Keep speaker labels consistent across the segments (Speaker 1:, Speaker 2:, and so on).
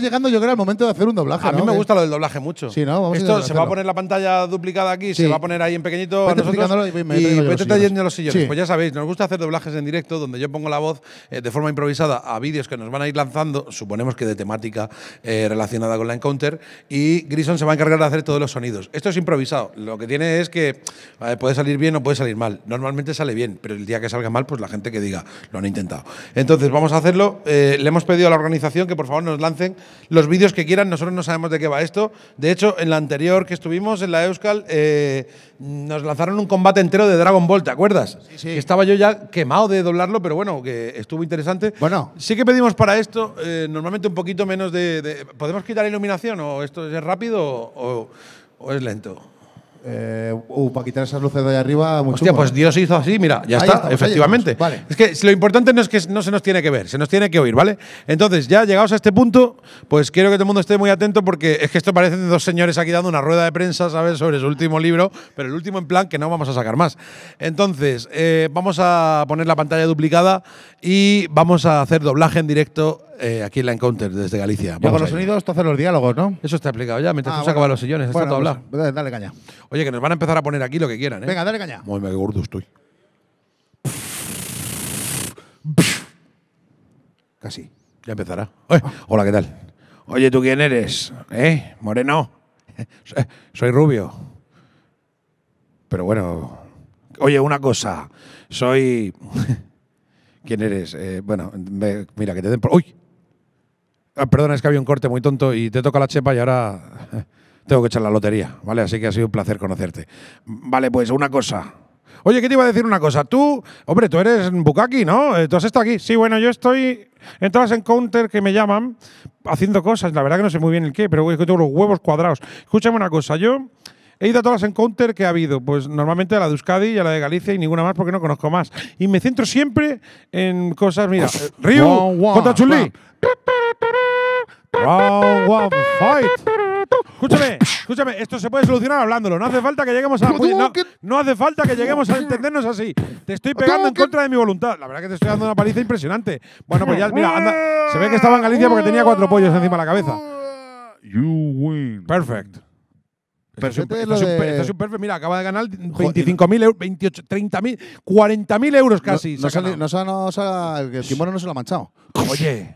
Speaker 1: llegando, yo creo, al momento de hacer un doblaje. A mí me gusta lo del doblaje mucho. Esto se va a poner la pantalla duplicada aquí, se va a poner ahí en pequeñito. y los sillones. Pues ya sabéis, nos gusta hacer doblajes en directo donde yo pongo la voz eh, de forma improvisada a vídeos que nos van a ir lanzando, suponemos que de temática eh, relacionada con la Encounter, y Grison se va a encargar de hacer todos los sonidos. Esto es improvisado. Lo que tiene es que eh, puede salir bien o puede salir mal. Normalmente sale bien, pero el día que salga mal, pues la gente que diga, lo han intentado. Entonces, vamos a hacerlo. le hemos pedido a la organización que por favor nos lancen los vídeos que quieran, nosotros no sabemos de qué va esto. De hecho, en la anterior que estuvimos, en la Euskal, eh, nos lanzaron un combate entero de Dragon Ball, ¿te acuerdas? Sí, sí. estaba yo ya quemado de doblarlo, pero bueno, que estuvo interesante. Bueno. Sí que pedimos para esto, eh, normalmente un poquito menos de, ¿Podemos quitar iluminación o esto es rápido o es lento? Eh, uh, para quitar esas luces de allá arriba. Hostia, pues Dios hizo así, mira, ya está, efectivamente. Es que lo importante no es que no se nos tiene que ver, se nos tiene que oír, ¿vale? Entonces, ya llegados a este punto, pues quiero que todo el mundo esté muy atento porque es que esto parece de dos señores aquí dando una rueda de prensa, ¿sabes?, sobre su último libro, pero el último en plan que no vamos a sacar más. Entonces, eh, vamos a poner la pantalla duplicada y vamos a hacer doblaje en directo eh, aquí en la Encounter desde Galicia. con los sonidos, tú haces los diálogos, ¿no? Eso está aplicado ya, mientras ah, tú los sillones, está todo pues, eh, dale caña. Oye, que nos van a empezar a poner aquí lo que quieran, ¿eh? Venga, dale caña. Muy gordo estoy. Casi. Ya empezará. hola, ¿qué tal? Oye, ¿tú quién eres? ¿Eh? ¿Moreno? Soy rubio. Pero bueno. Oye, una cosa. Soy. ¿Quién eres? Eh, bueno, mira, que te den ¡Uy! Ah, perdona, es que había un corte muy tonto y te toca la chepa y ahora tengo que echar la lotería, ¿vale? Así que ha sido un placer conocerte. Vale, pues una cosa. Oye, ¿qué te iba a decir una cosa? Tú, hombre, tú eres Bukaki, ¿no? Eh, tú has estado aquí. Sí, bueno, yo estoy en todas las Encounters que me llaman haciendo cosas. La verdad que no sé muy bien el qué, pero es que tengo los huevos cuadrados. Escúchame una cosa, yo he ido a todas las Encounters que ha habido. Pues normalmente a la de Euskadi y a la de Galicia y ninguna más porque no conozco más. Y me centro siempre en cosas, mira, Ryu, contra Round one, fight. Escúchame, escúchame, esto se puede solucionar hablándolo. No hace falta que lleguemos a. No, hace falta que lleguemos a entendernos así. Te estoy pegando en contra de mi voluntad. La verdad que te estoy dando una paliza impresionante. Bueno, pues ya, mira, anda. Se ve que estaba en Galicia porque tenía cuatro pollos encima de la cabeza. You win. Perfect. Perfecto. es un, perfecto. Mira, acaba de ganar 25.000 euros, 28, 30.000, 40.000 euros casi. No, no, no se lo ha manchado. Oye,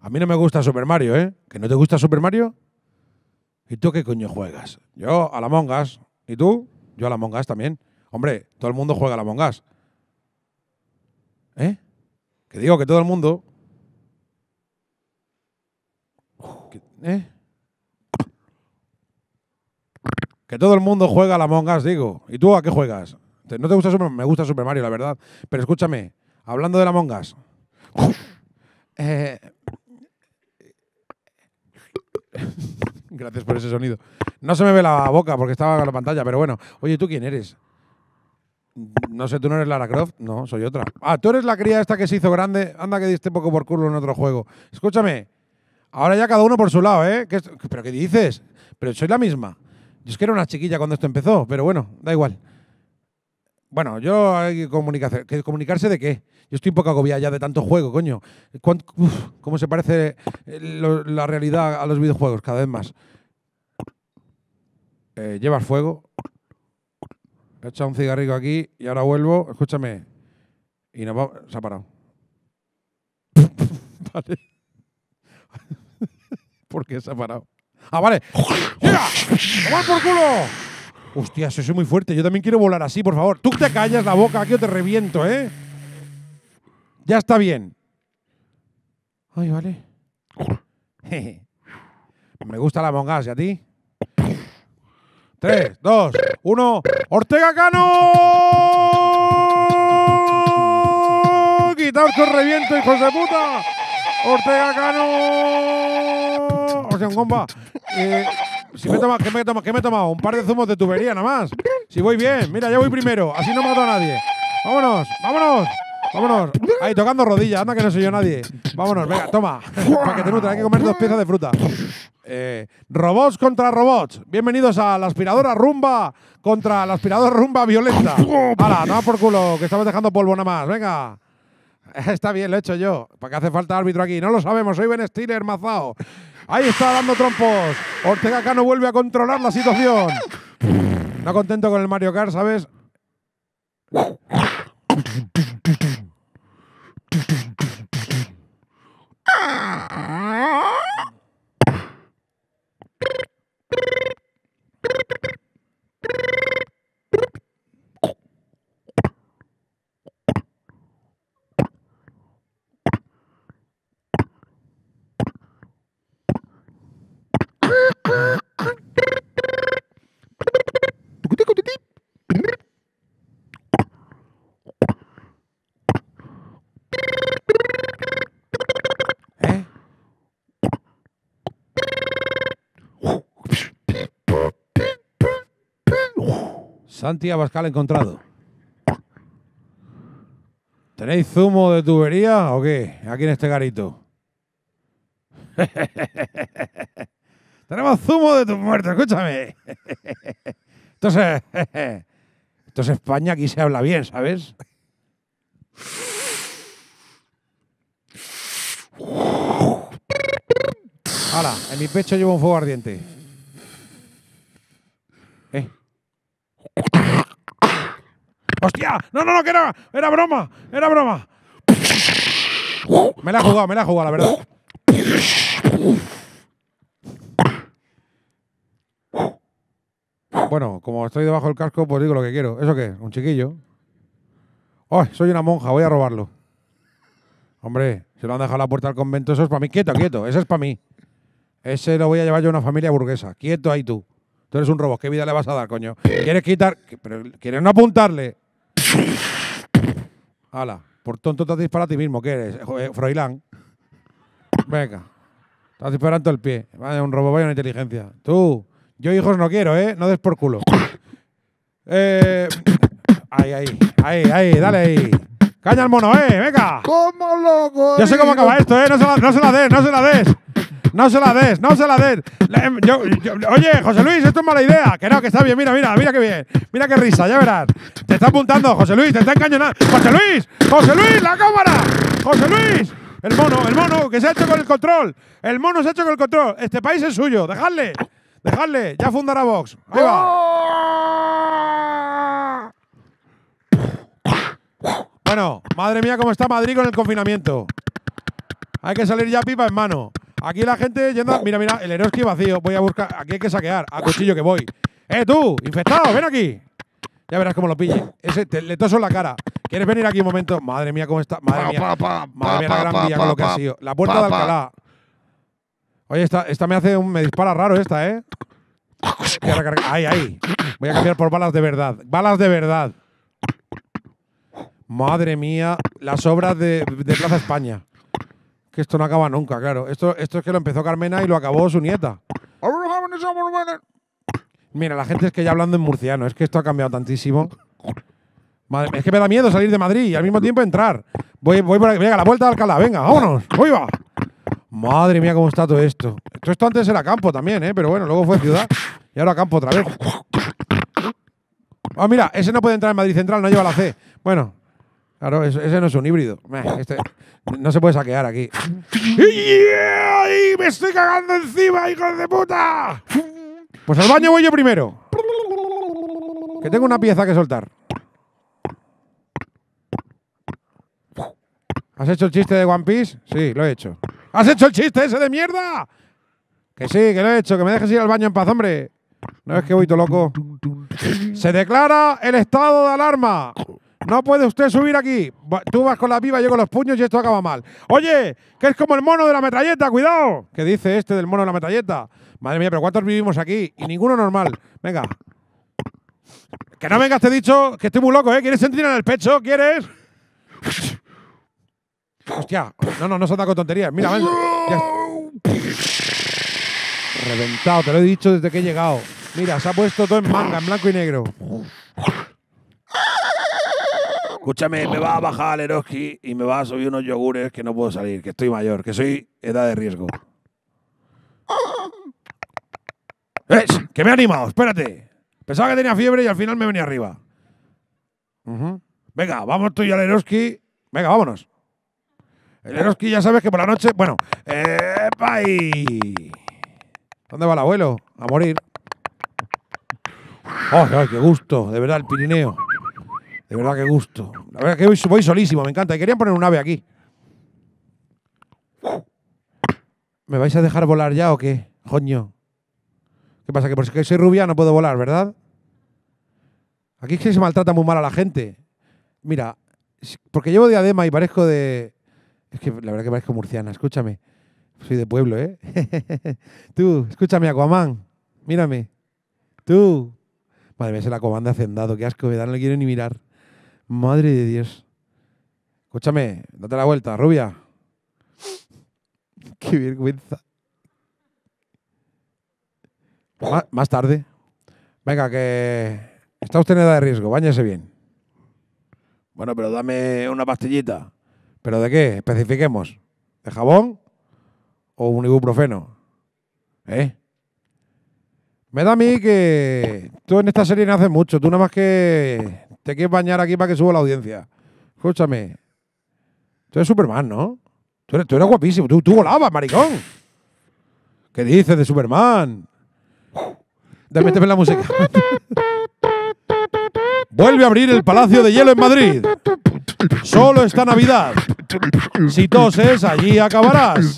Speaker 1: a mí no me gusta Super Mario, ¿eh? ¿Que no te gusta Super Mario? ¿Y tú qué coño juegas? Yo a la Mongas. ¿Y tú? Yo a la Mongas también. Hombre, todo el mundo juega a la Mongas. ¿Eh? Que digo que todo el mundo. ¿Eh? Que todo el mundo juega a la Mongas, digo. ¿Y tú a qué juegas? ¿No te gusta Super Mario? Me gusta Super Mario, la verdad. Pero escúchame, hablando de la Mongas. Eh... Gracias por ese sonido. No se me ve la boca porque estaba en la pantalla, pero bueno. Oye, ¿tú quién eres? No sé, ¿tú no eres Lara Croft? No, soy otra. Ah, tú eres la cría esta que se hizo grande. Anda que diste poco por culo en otro juego. Escúchame. Ahora ya cada uno por su lado, ¿eh? ¿Pero qué dices? Pero soy la misma. Yo es que era una chiquilla cuando esto empezó, pero bueno, da igual. Bueno, yo hay que comunicarse. ¿Comunicarse de qué? Yo estoy un poco agobiado ya de tanto juego, coño. ¿Cómo se parece eh, la realidad a los videojuegos? Cada vez más. Lleva eh, llevas fuego. He echado un cigarrillo aquí y ahora vuelvo. Escúchame. Y nos vamos. Se ha parado. vale. ¿Por qué se ha parado? ¡Ah, vale! ¡Mira! ¡Tomad por culo! Hostia, eso es muy fuerte. Yo también quiero volar así, por favor. Tú te callas la boca, que yo te reviento, ¿eh? Ya está bien. Ay, vale. Me gusta la mongas, ¿y a ti? Tres, dos, uno… ¡Ortega Cano! ¡Quitaos que os reviento, hijos de puta! ¡Ortega Cano! O sea, un si me toma, ¿qué, me he tomado, Un par de zumos de tubería nada más. Si voy bien, mira, ya voy primero. Así no mato a nadie. Vámonos, vámonos. Vámonos. Ahí, tocando rodillas. Anda que no soy yo nadie. Vámonos, venga, toma. Para que te hay que comer dos piezas de fruta. Eh, robots contra robots. Bienvenidos a la aspiradora rumba contra la aspiradora rumba violenta. Hala, nada por culo, que estamos dejando polvo nada más. Venga. Está bien, lo he hecho yo. ¿Para qué hace falta árbitro aquí? No lo sabemos, soy Ben Stiller, mazao. Ahí está dando trompos. Ortega no vuelve a controlar la situación. No contento con el Mario Kart, ¿sabes? Santi Abascal encontrado. ¿Tenéis zumo de tubería o qué? Aquí en este garito. Tenemos zumo de tu muerte, escúchame. Entonces, entonces España aquí se habla bien, ¿sabes? Ahora en mi pecho llevo un fuego ardiente. ¡Hostia! No, no, no, que era, era broma, era broma. Me la ha jugado, me la ha jugado, la verdad. Bueno, como estoy debajo del casco, pues digo lo que quiero. ¿Eso qué? ¿Un chiquillo? ¡Oh, soy una monja! Voy a robarlo. Hombre, se lo han dejado a la puerta del convento. Eso es para mí. Quieto, quieto. Ese es para mí. Ese lo voy a llevar yo a una familia burguesa. Quieto ahí tú. Tú eres un robot. ¿Qué vida le vas a dar, coño? ¿Quieres quitar? ¿Quieres no apuntarle? Hala, por tonto te disparado a ti mismo, ¿qué eres? Eh, Froilán. Venga. Estás disparando el pie. Vale, un robo vaya una inteligencia. Tú, yo hijos no quiero, ¿eh? No des por culo. Eh, ahí, ahí, ahí, ahí, dale ahí.
Speaker 2: Caña al mono, ¿eh?
Speaker 1: Venga. ¿Cómo loco? Yo sé cómo acaba esto, ¿eh? no se la des, no se la des no se la des, no se la des. Em, oye, José Luis, esto es mala idea. Que no, que está bien, mira, mira, mira qué bien. Mira qué risa, ya verás. Te está apuntando, José Luis, te está encañonando. ¡José Luis! ¡José Luis, la cámara! ¡José Luis! El mono, el mono, que se ha hecho con el control. El mono se ha hecho con el control. Este país es suyo, dejadle. Dejadle, ya fundará Vox. Ahí Bueno, madre mía, cómo está Madrid con el confinamiento. Hay que salir ya pipa en mano. Aquí la gente yendo. Mira, mira, el Eroski vacío. Voy a buscar. Aquí hay que saquear. A cuchillo que voy. ¡Eh, tú! ¡Infectado! ¡Ven aquí! Ya verás cómo lo pille. Ese, le toso en la cara. ¿Quieres venir aquí un momento? Madre mía, cómo está. Madre mía. Madre mía, la gran vía con lo que ha sido. La puerta de Alcalá. Oye, esta, me hace un. Me dispara raro esta, ¿eh? Ahí, ahí. Voy a cambiar por balas de verdad. Balas de verdad. Madre mía, las obras de Plaza España que esto no acaba nunca, claro. Esto, esto es que lo empezó Carmena y lo acabó su nieta. Mira, la gente es que ya hablando en murciano, es que esto ha cambiado tantísimo. es que me da miedo salir de Madrid y al mismo tiempo entrar. Voy, voy por venga, la vuelta de Alcalá, venga, vámonos, ¡Voy, va. Madre mía, cómo está todo esto. esto antes era campo también, ¿eh? pero bueno, luego fue ciudad y ahora campo otra vez. Ah, mira, ese no puede entrar en Madrid Central, no lleva la C. Bueno, Claro, ese no es un híbrido. Este, no se puede saquear aquí. me estoy cagando encima, hijo de puta! Pues al baño voy yo primero. Que tengo una pieza que soltar. ¿Has hecho el chiste de One Piece? Sí, lo he hecho. ¿Has hecho el chiste ese de mierda? Que sí, que lo he hecho. Que me dejes ir al baño en paz, hombre. No es que voy todo loco. Se declara el estado de alarma. No puede usted subir aquí. Tú vas con la piba, yo con los puños y esto acaba mal. Oye, que es como el mono de la metralleta, cuidado. ¿Qué dice este del mono de la metralleta? Madre mía, pero ¿cuántos vivimos aquí? Y ninguno normal. Venga. Que no vengas, te he dicho que estoy muy loco, ¿eh? ¿Quieres sentir en el pecho? ¿Quieres? Hostia, no, no, no se con tonterías. Mira, ven. Reventado, te lo he dicho desde que he llegado. Mira, se ha puesto todo en manga, en blanco y negro. Escúchame, me va a bajar el Eroski y me va a subir unos yogures que no puedo salir, que estoy mayor, que soy edad de riesgo. Ah. Es, ¡Que me ha animado! ¡Espérate! Pensaba que tenía fiebre y al final me venía arriba. Venga, vamos tú y al Eroski. Venga, vámonos. El Eroski ya sabes que por la noche. Bueno, ¡epa! ¿Dónde va el abuelo? A morir. ay, qué gusto! De verdad, el Pirineo. De verdad, qué gusto. La verdad que voy, solísimo, me encanta. Y querían poner un ave aquí. ¿Me vais a dejar volar ya o qué? Coño. ¿Qué pasa? Que por si soy rubia no puedo volar, ¿verdad? Aquí es que se maltrata muy mal a la gente. Mira, porque llevo diadema y parezco de. Es que la verdad que parezco murciana, escúchame. Soy de pueblo, ¿eh? Tú, escúchame, Aquaman. Mírame. Tú. Madre mía, es el Aquaman de Hacendado. Qué asco, me da, no le quiero ni mirar. Madre de Dios. Escúchame, date la vuelta, rubia. Qué vergüenza. Más tarde. Venga, que está usted en edad de riesgo, báñese bien. Bueno, pero dame una pastillita. ¿Pero de qué? Especifiquemos. ¿De jabón o un ibuprofeno? ¿Eh? Me da a mí que tú en esta serie no haces mucho. Tú nada más que te quieres bañar aquí para que suba la audiencia. Escúchame. Tú eres Superman, ¿no? Tú eres, guapísimo. Tú, tú, volabas, maricón. ¿Qué dices de Superman? Dame en la música. Vuelve a abrir el Palacio de Hielo en Madrid. Solo esta Navidad. Si toses, allí acabarás.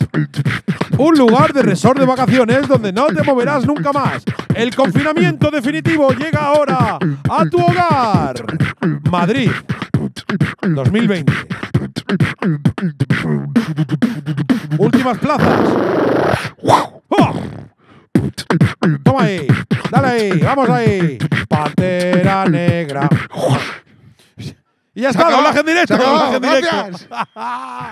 Speaker 1: Un lugar de resort de vacaciones donde no te moverás nunca más. El confinamiento definitivo llega ahora a tu hogar. Madrid, 2020. Últimas plazas. ¡Oh! Toma ahí, dale ahí, vamos ahí. Patera negra. Y ya está, directo.